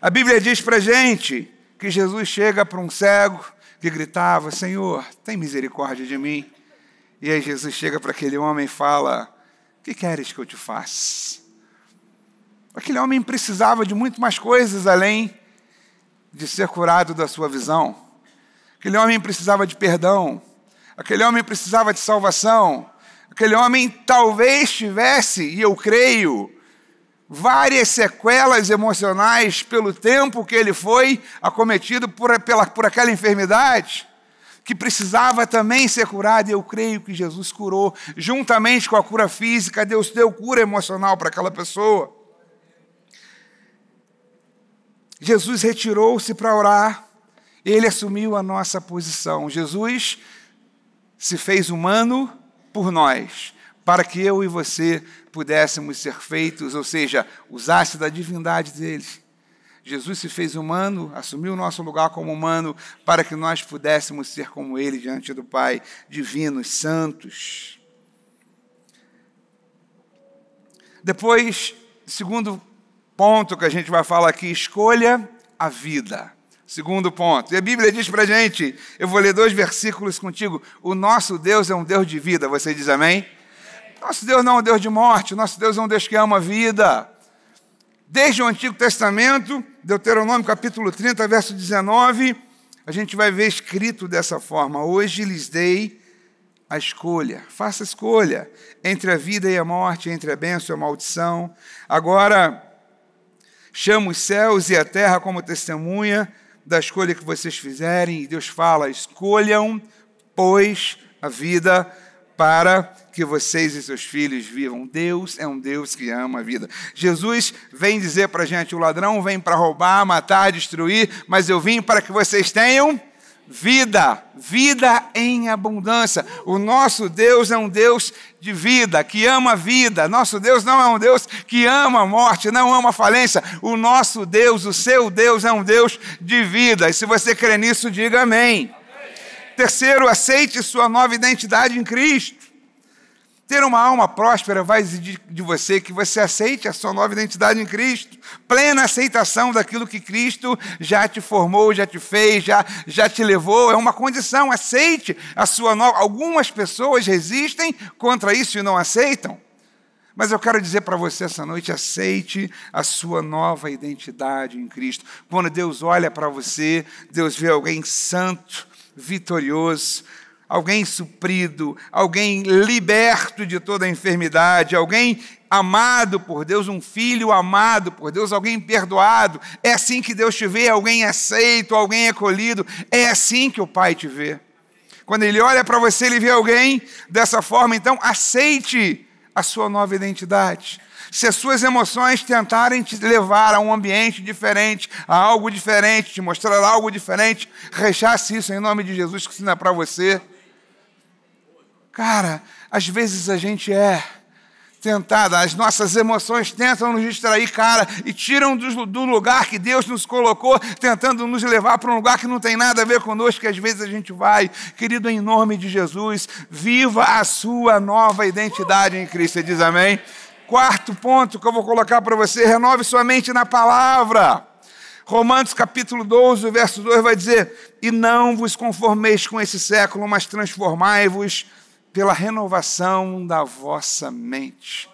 A Bíblia diz para gente que Jesus chega para um cego que gritava: Senhor, tem misericórdia de mim. E aí Jesus chega para aquele homem e fala: o que queres que eu te faça? Aquele homem precisava de muito mais coisas além de ser curado da sua visão. Aquele homem precisava de perdão. Aquele homem precisava de salvação. Aquele homem talvez tivesse, e eu creio, várias sequelas emocionais pelo tempo que ele foi acometido por, pela, por aquela enfermidade que precisava também ser curada, e eu creio que Jesus curou, juntamente com a cura física, Deus deu cura emocional para aquela pessoa. Jesus retirou-se para orar, ele assumiu a nossa posição. Jesus se fez humano por nós, para que eu e você pudéssemos ser feitos, ou seja, usasse da divindade dele Jesus se fez humano, assumiu o nosso lugar como humano, para que nós pudéssemos ser como Ele diante do Pai, divinos, santos. Depois, segundo ponto que a gente vai falar aqui, escolha a vida. Segundo ponto. E a Bíblia diz para gente, eu vou ler dois versículos contigo. O nosso Deus é um Deus de vida. Você diz amém? Nosso Deus não é um Deus de morte. Nosso Deus é um Deus que ama a vida. Desde o Antigo Testamento, Deuteronômio capítulo 30, verso 19, a gente vai ver escrito dessa forma: Hoje lhes dei a escolha, faça escolha entre a vida e a morte, entre a bênção e a maldição. Agora, chamo os céus e a terra como testemunha da escolha que vocês fizerem, e Deus fala: escolham, pois, a vida para que vocês e seus filhos vivam. Deus é um Deus que ama a vida. Jesus vem dizer para a gente: o ladrão vem para roubar, matar, destruir, mas eu vim para que vocês tenham vida, vida em abundância. O nosso Deus é um Deus de vida, que ama a vida. Nosso Deus não é um Deus que ama a morte, não ama a falência. O nosso Deus, o seu Deus, é um Deus de vida. E se você crê nisso, diga amém. Terceiro, aceite sua nova identidade em Cristo. Ter uma alma próspera vai exigir de você que você aceite a sua nova identidade em Cristo, plena aceitação daquilo que Cristo já te formou, já te fez, já, já te levou. É uma condição, aceite a sua nova. Algumas pessoas resistem contra isso e não aceitam. Mas eu quero dizer para você essa noite: aceite a sua nova identidade em Cristo. Quando Deus olha para você, Deus vê alguém santo, vitorioso, alguém suprido, alguém liberto de toda enfermidade, alguém amado por Deus, um filho amado por Deus, alguém perdoado. É assim que Deus te vê, alguém aceito, alguém acolhido. É assim que o Pai te vê. Quando ele olha para você, ele vê alguém dessa forma, então aceite a sua nova identidade. Se as suas emoções tentarem te levar a um ambiente diferente, a algo diferente, te mostrar algo diferente, rechace isso em nome de Jesus que ensina é para você. Cara, às vezes a gente é tentada, as nossas emoções tentam nos distrair, cara, e tiram do, do lugar que Deus nos colocou, tentando nos levar para um lugar que não tem nada a ver conosco, que às vezes a gente vai. Querido, em nome de Jesus, viva a sua nova identidade em Cristo. Você diz amém? Quarto ponto que eu vou colocar para você: renove sua mente na palavra. Romanos capítulo 12, verso 2 vai dizer: E não vos conformeis com esse século, mas transformai-vos pela renovação da vossa mente.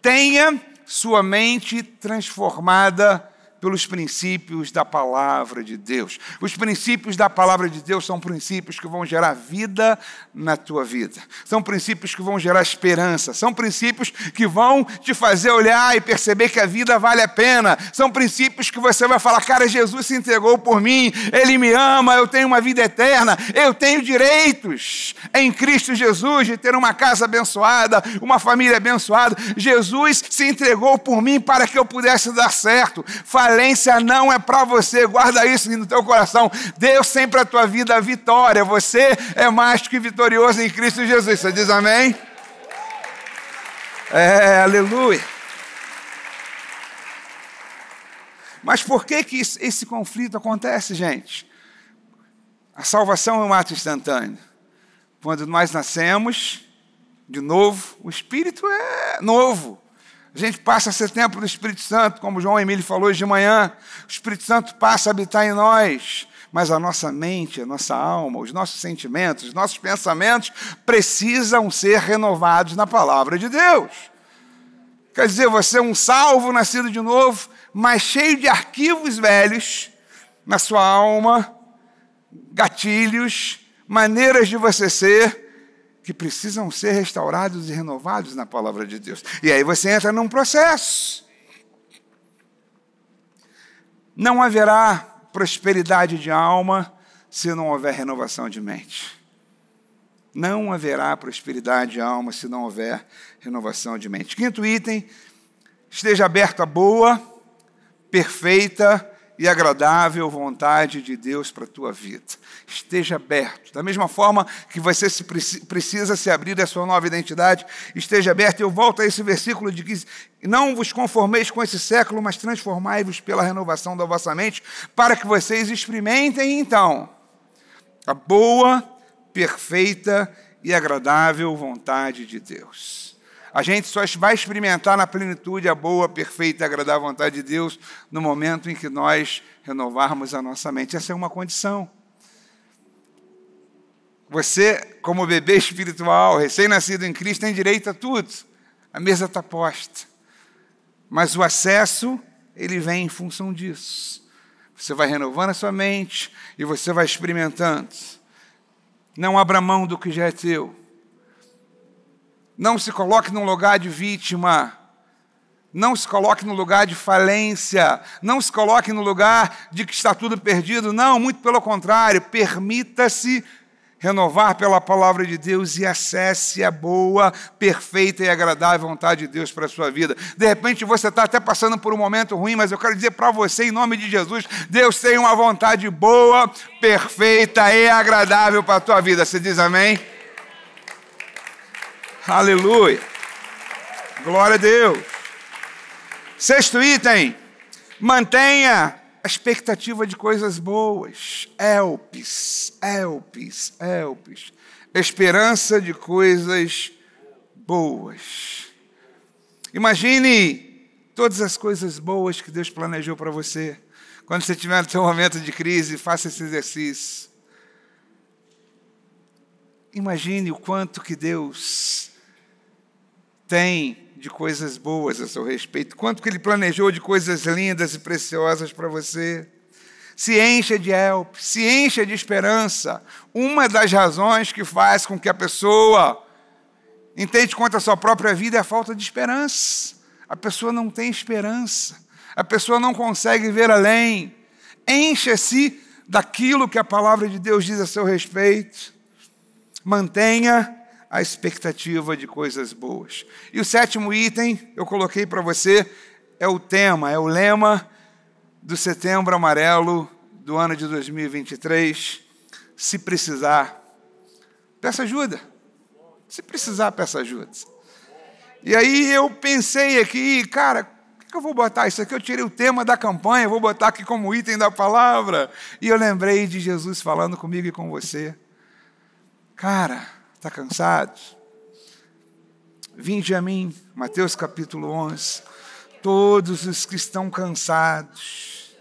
Tenha sua mente transformada pelos princípios da palavra de Deus. Os princípios da palavra de Deus são princípios que vão gerar vida na tua vida, são princípios que vão gerar esperança, são princípios que vão te fazer olhar e perceber que a vida vale a pena, são princípios que você vai falar: cara, Jesus se entregou por mim, ele me ama, eu tenho uma vida eterna, eu tenho direitos em Cristo Jesus de ter uma casa abençoada, uma família abençoada. Jesus se entregou por mim para que eu pudesse dar certo. Falei Excelência não é para você, guarda isso no teu coração. Deus sempre a tua vida a vitória. Você é mais que vitorioso em Cristo Jesus. Você diz amém? É, aleluia. Mas por que que esse conflito acontece, gente? A salvação é um ato instantâneo. Quando nós nascemos de novo, o espírito é novo. A gente passa a ser tempo do Espírito Santo, como João Emílio falou hoje de manhã. O Espírito Santo passa a habitar em nós, mas a nossa mente, a nossa alma, os nossos sentimentos, os nossos pensamentos precisam ser renovados na palavra de Deus. Quer dizer, você é um salvo, nascido de novo, mas cheio de arquivos velhos na sua alma, gatilhos, maneiras de você ser que precisam ser restaurados e renovados na palavra de Deus. E aí você entra num processo. Não haverá prosperidade de alma se não houver renovação de mente. Não haverá prosperidade de alma se não houver renovação de mente. Quinto item: esteja aberto boa, perfeita e agradável vontade de Deus para a tua vida. Esteja aberto. Da mesma forma que você se precisa se abrir à sua nova identidade, esteja aberto. Eu volto a esse versículo de que não vos conformeis com esse século, mas transformai-vos pela renovação da vossa mente, para que vocês experimentem então a boa, perfeita e agradável vontade de Deus. A gente só vai experimentar na plenitude a boa, perfeita e agradável vontade de Deus no momento em que nós renovarmos a nossa mente. Essa é uma condição. Você, como bebê espiritual, recém-nascido em Cristo, tem direito a tudo. A mesa está posta. Mas o acesso, ele vem em função disso. Você vai renovando a sua mente e você vai experimentando. Não abra mão do que já é teu. Não se coloque num lugar de vítima. Não se coloque no lugar de falência, não se coloque no lugar de que está tudo perdido, não, muito pelo contrário, permita-se renovar pela palavra de Deus e acesse a boa, perfeita e agradável vontade de Deus para a sua vida. De repente você está até passando por um momento ruim, mas eu quero dizer para você, em nome de Jesus, Deus tem uma vontade boa, perfeita e agradável para a tua vida. Você diz amém? Aleluia. Glória a Deus. Sexto item. Mantenha a expectativa de coisas boas. Elpis, elpis, elpis. Esperança de coisas boas. Imagine todas as coisas boas que Deus planejou para você. Quando você estiver no seu momento de crise, faça esse exercício. Imagine o quanto que Deus tem de coisas boas a seu respeito, quanto que ele planejou de coisas lindas e preciosas para você. Se encha de help, se encha de esperança. Uma das razões que faz com que a pessoa entende quanto a sua própria vida é a falta de esperança. A pessoa não tem esperança, a pessoa não consegue ver além. Encha-se daquilo que a palavra de Deus diz a seu respeito. Mantenha a expectativa de coisas boas. E o sétimo item, eu coloquei para você, é o tema, é o lema do Setembro Amarelo do ano de 2023. Se precisar, peça ajuda. Se precisar, peça ajuda. E aí eu pensei aqui, cara, o que eu vou botar? Isso aqui eu tirei o tema da campanha, vou botar aqui como item da palavra. E eu lembrei de Jesus falando comigo e com você. Cara, Está cansado? Vinde a mim, Mateus capítulo 11. Todos os que estão cansados,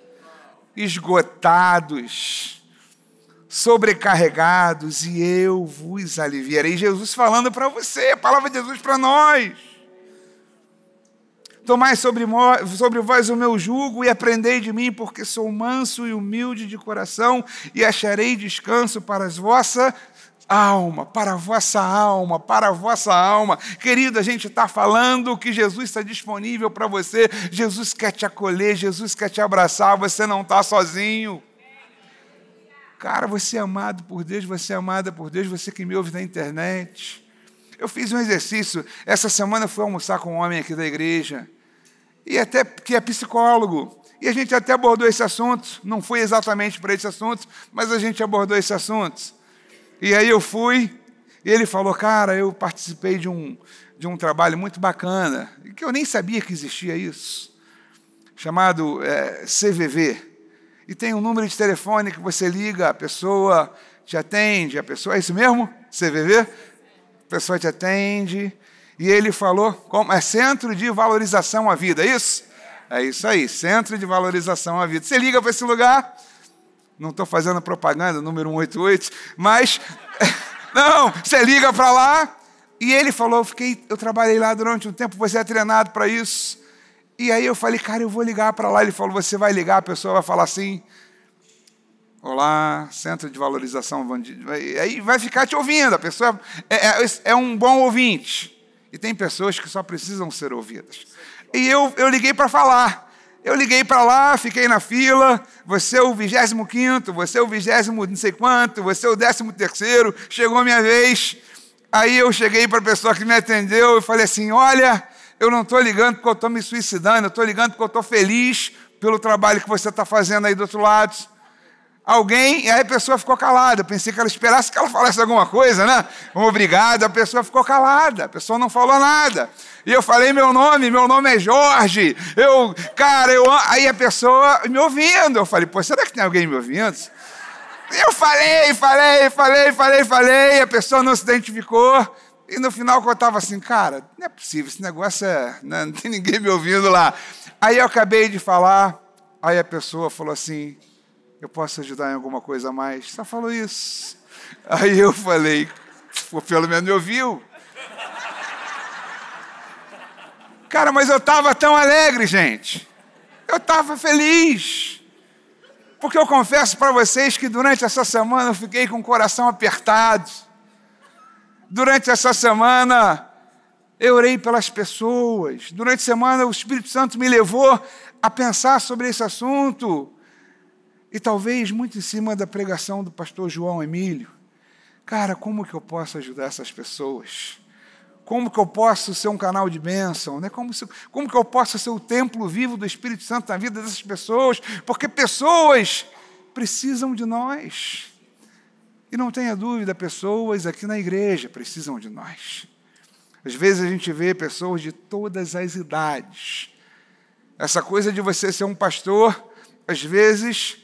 esgotados, sobrecarregados, e eu vos aliviarei. Jesus falando para você, a palavra de Jesus para nós. Tomai sobre, sobre vós o meu jugo e aprendei de mim, porque sou manso e humilde de coração, e acharei descanso para as vossas alma, para a vossa alma, para a vossa alma. Querido, a gente está falando que Jesus está disponível para você, Jesus quer te acolher, Jesus quer te abraçar, você não está sozinho. Cara, você é amado por Deus, você é amada por Deus, você que me ouve na internet. Eu fiz um exercício, essa semana fui almoçar com um homem aqui da igreja, e até que é psicólogo. E a gente até abordou esse assunto, não foi exatamente para esse assunto, mas a gente abordou esse assunto. E aí eu fui, e ele falou: Cara, eu participei de um, de um trabalho muito bacana, que eu nem sabia que existia isso, chamado é, eh, CVV. E tem um número de telefone que você liga, a pessoa te atende, a pessoa. É isso mesmo? CVV? A pessoa te atende. E ele falou: como, É Centro de Valorização à Vida, é isso? É isso aí, Centro de Valorização à Vida. Você liga para esse lugar não estou fazendo propaganda, número 188, mas. (laughs) Não, você liga para lá. E ele falou: eu, fiquei, eu trabalhei lá durante um tempo, você é treinado para isso. E aí eu falei: Cara, eu vou ligar para lá. Ele falou: Você vai ligar, a pessoa vai falar assim. Olá, Centro de Valorização Aí vai ficar te ouvindo, a pessoa é, é, é, um bom ouvinte. E tem pessoas que só precisam ser ouvidas. E eu, eu liguei para falar. Eu liguei para lá, fiquei na fila, você é o 25, você é o 20 não sei quanto, você é o 13, chegou a minha vez. Aí eu cheguei para a pessoa que me atendeu e falei assim: Olha, eu não estou ligando porque eu estou me suicidando, eu estou ligando porque eu estou feliz pelo trabalho que você está fazendo aí do outro lado alguém, e aí a pessoa ficou calada. Eu pensei que ela esperasse que ela falasse alguma coisa, né? obrigado, a pessoa ficou calada, a pessoa não falou nada. E eu falei meu nome, meu nome é Jorge. Eu, cara, eu. Aí a pessoa me ouvindo. Eu falei, pô, será que tem alguém me ouvindo? Eu falei, falei, falei, falei, falei, a pessoa não se identificou. E no final eu estava assim, cara, não é possível, esse negócio é. Não, né, não tem ninguém me ouvindo lá. Aí eu acabei de falar, aí a pessoa falou assim: eu posso ajudar em alguma coisa a mais? Só falou isso. Aí eu falei, pelo menos me ouviu. Cara, mas eu estava tão alegre, gente. Eu estava feliz. Porque eu confesso para vocês que durante essa semana eu fiquei com o coração apertado. Durante essa semana eu orei pelas pessoas. Durante a semana o Espírito Santo me levou a pensar sobre esse assunto. E talvez muito em cima da pregação do pastor João Emílio. Cara, como que eu posso ajudar essas pessoas? Como que eu posso ser um canal de bênção? Né? Como, se, como que eu posso ser o templo vivo do Espírito Santo na vida dessas pessoas? Porque pessoas precisam de nós. E não tenha dúvida, pessoas aqui na igreja precisam de nós. Às vezes a gente vê pessoas de todas as idades. Essa coisa de você ser um pastor, às vezes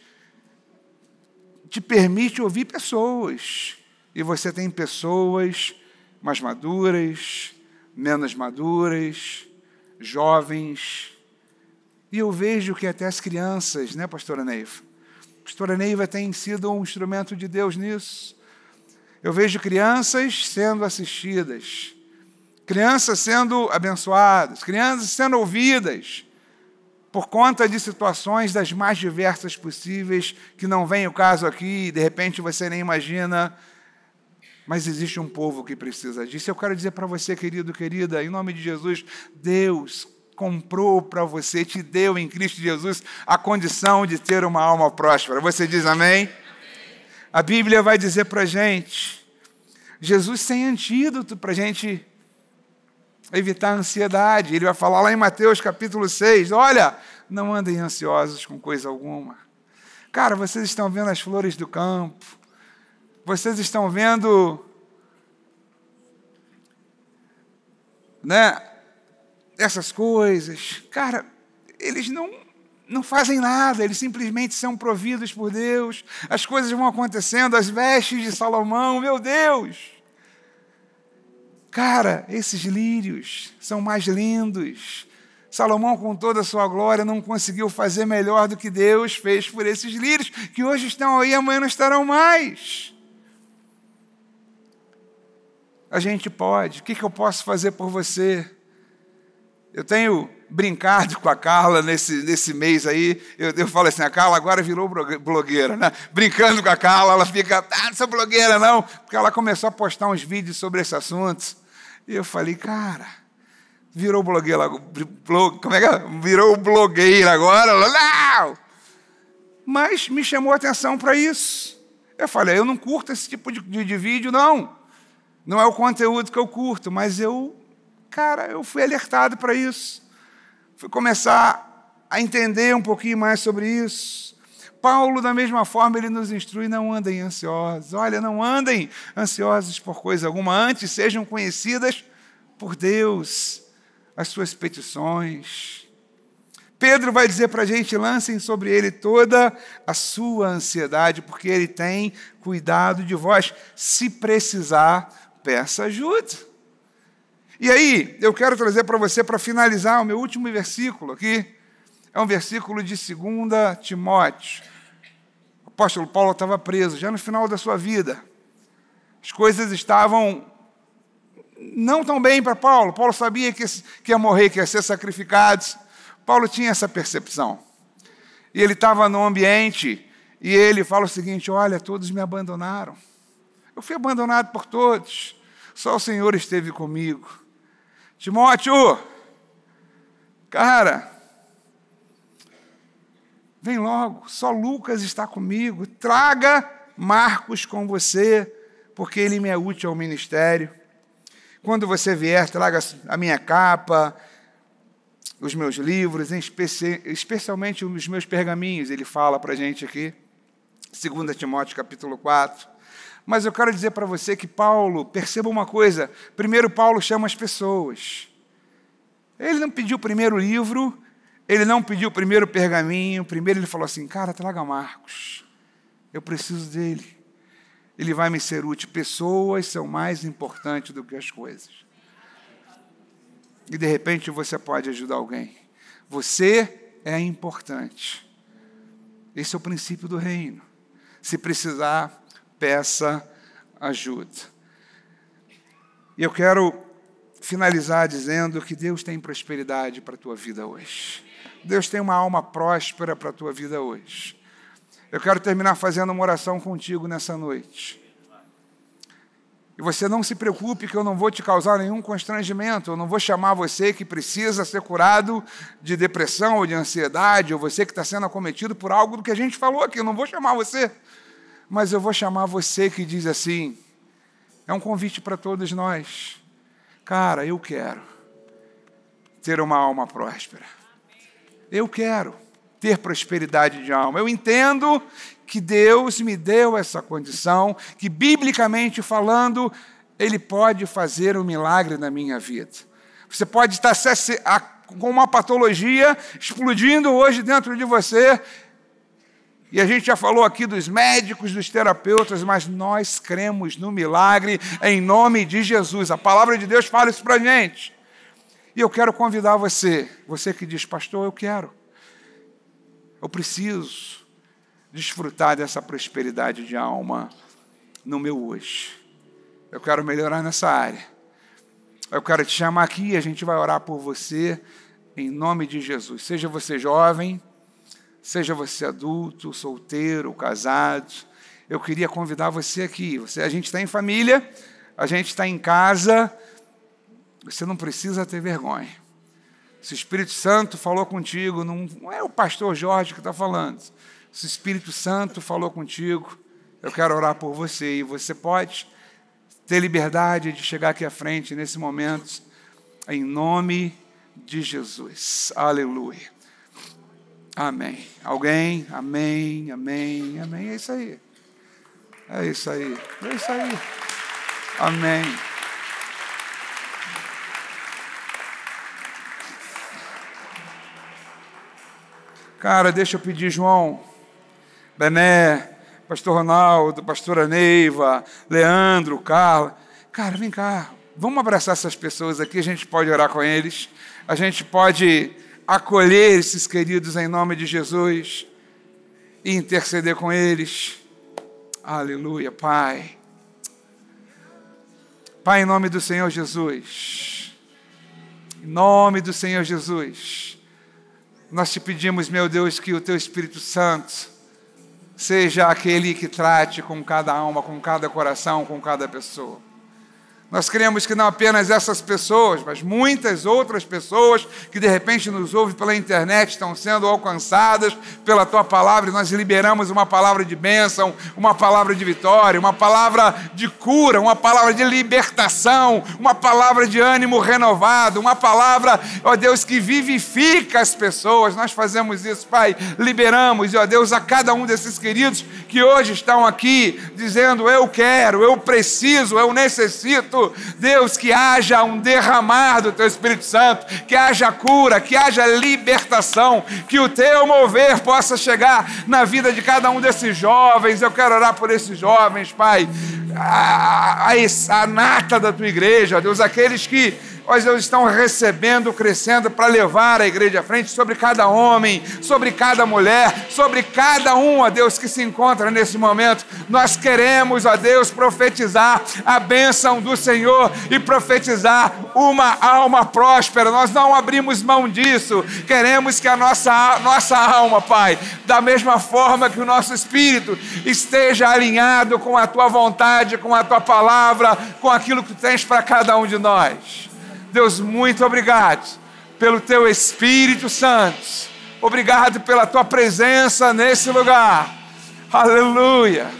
te permite ouvir pessoas. E você tem pessoas mais maduras, menos maduras, jovens. E eu vejo que até as crianças, né, pastora Neiva? Pastora Neiva tem sido um instrumento de Deus nisso. Eu vejo crianças sendo assistidas, crianças sendo abençoadas, crianças sendo ouvidas por conta de situações das mais diversas possíveis, que não vem o caso aqui, de repente você nem imagina, mas existe um povo que precisa disso. Eu quero dizer para você, querido, querida, em nome de Jesus, Deus comprou para você, te deu em Cristo Jesus a condição de ter uma alma próspera. Você diz amém? amém. A Bíblia vai dizer para a gente, Jesus tem antídoto para a gente evitar a ansiedade. Ele vai falar lá em Mateus capítulo 6: olha, não andem ansiosos com coisa alguma. Cara, vocês estão vendo as flores do campo, vocês estão vendo. Né? Essas coisas, cara, eles não, não fazem nada, eles simplesmente são providos por Deus, as coisas vão acontecendo, as vestes de Salomão, meu Deus! Cara, esses lírios são mais lindos. Salomão, com toda a sua glória, não conseguiu fazer melhor do que Deus fez por esses lírios, que hoje estão aí, e amanhã não estarão mais. A gente pode. O que, que eu posso fazer por você? Eu tenho brincado com a Carla nesse, nesse mês aí. Eu, eu falo assim, a Carla agora virou blogueira, né? Brincando com a Carla, ela fica, ah, não sou blogueira não, porque ela começou a postar uns vídeos sobre esse assunto. E eu falei, cara, virou blogueira agora. Como é que é? Virou blogueira agora? Não! Mas me chamou a atenção para isso. Eu falei, eu não curto esse tipo de, de, de vídeo, não. Não é o conteúdo que eu curto, mas eu, cara, eu fui alertado para isso. Fui começar a entender um pouquinho mais sobre isso. Paulo, da mesma forma, ele nos instrui: não andem ansiosos. Olha, não andem ansiosos por coisa alguma, antes sejam conhecidas por Deus as suas petições. Pedro vai dizer para a gente: lancem sobre ele toda a sua ansiedade, porque ele tem cuidado de vós. Se precisar, peça ajuda. E aí, eu quero trazer para você, para finalizar, o meu último versículo aqui é um versículo de 2 Timóteo. O apóstolo Paulo estava preso, já no final da sua vida. As coisas estavam não tão bem para Paulo. Paulo sabia que, que ia morrer, que ia ser sacrificado. Paulo tinha essa percepção. E ele estava num ambiente e ele fala o seguinte: Olha, todos me abandonaram. Eu fui abandonado por todos. Só o Senhor esteve comigo. Timóteo, cara, Vem logo, só Lucas está comigo. Traga Marcos com você, porque ele me é útil ao ministério. Quando você vier, traga a minha capa, os meus livros, especialmente os meus pergaminhos, ele fala para a gente aqui, 2 Timóteo capítulo 4. Mas eu quero dizer para você que Paulo, perceba uma coisa, primeiro Paulo chama as pessoas. Ele não pediu o primeiro livro, ele não pediu primeiro o pergaminho, primeiro ele falou assim: Cara, traga Marcos, eu preciso dele. Ele vai me ser útil. Pessoas são mais importantes do que as coisas. E de repente você pode ajudar alguém. Você é importante. Esse é o princípio do reino. Se precisar, peça ajuda. E eu quero finalizar dizendo que Deus tem prosperidade para a tua vida hoje. Deus tem uma alma próspera para a tua vida hoje. Eu quero terminar fazendo uma oração contigo nessa noite. E você não se preocupe que eu não vou te causar nenhum constrangimento, eu não vou chamar você que precisa ser curado de depressão ou de ansiedade, ou você que está sendo acometido por algo do que a gente falou aqui, eu não vou chamar você, mas eu vou chamar você que diz assim: é um convite para todos nós. Cara, eu quero ter uma alma próspera eu quero ter prosperidade de alma. Eu entendo que Deus me deu essa condição, que biblicamente falando, Ele pode fazer um milagre na minha vida. Você pode estar com uma patologia explodindo hoje dentro de você. E a gente já falou aqui dos médicos, dos terapeutas, mas nós cremos no milagre em nome de Jesus. A palavra de Deus fala isso para gente. E eu quero convidar você, você que diz, pastor, eu quero, eu preciso desfrutar dessa prosperidade de alma no meu hoje. Eu quero melhorar nessa área. Eu quero te chamar aqui, a gente vai orar por você em nome de Jesus. Seja você jovem, seja você adulto, solteiro, casado, eu queria convidar você aqui. Você, a gente está em família, a gente está em casa você não precisa ter vergonha. Se o Espírito Santo falou contigo, não é o pastor Jorge que está falando. Se o Espírito Santo falou contigo, eu quero orar por você. E você pode ter liberdade de chegar aqui à frente nesse momento, em nome de Jesus. Aleluia. Amém. Alguém? Amém, amém, amém. É isso aí. É isso aí. É isso aí. Amém. Cara, deixa eu pedir, João, Bené, Pastor Ronaldo, Pastora Neiva, Leandro, Carla. Cara, vem cá, vamos abraçar essas pessoas aqui, a gente pode orar com eles, a gente pode acolher esses queridos em nome de Jesus e interceder com eles. Aleluia, Pai. Pai, em nome do Senhor Jesus. Em nome do Senhor Jesus. Nós te pedimos, meu Deus, que o teu Espírito Santo seja aquele que trate com cada alma, com cada coração, com cada pessoa. Nós queremos que não apenas essas pessoas, mas muitas outras pessoas que de repente nos ouvem pela internet estão sendo alcançadas pela tua palavra e nós liberamos uma palavra de bênção, uma palavra de vitória, uma palavra de cura, uma palavra de libertação, uma palavra de ânimo renovado, uma palavra, ó Deus, que vivifica as pessoas. Nós fazemos isso, Pai, liberamos, e ó Deus, a cada um desses queridos que hoje estão aqui dizendo: Eu quero, eu preciso, eu necessito Deus, que haja um derramar do teu Espírito Santo, que haja cura, que haja libertação, que o teu mover possa chegar na vida de cada um desses jovens. Eu quero orar por esses jovens, Pai. A, a, a, a nata da tua igreja, Deus, aqueles que mas eles estão recebendo, crescendo para levar a igreja à frente sobre cada homem, sobre cada mulher, sobre cada um, ó Deus, que se encontra nesse momento. Nós queremos, ó Deus, profetizar a bênção do Senhor e profetizar uma alma próspera. Nós não abrimos mão disso. Queremos que a nossa, nossa alma, Pai, da mesma forma que o nosso espírito esteja alinhado com a tua vontade, com a tua palavra, com aquilo que tens para cada um de nós. Deus, muito obrigado pelo teu Espírito Santo. Obrigado pela tua presença nesse lugar. Aleluia.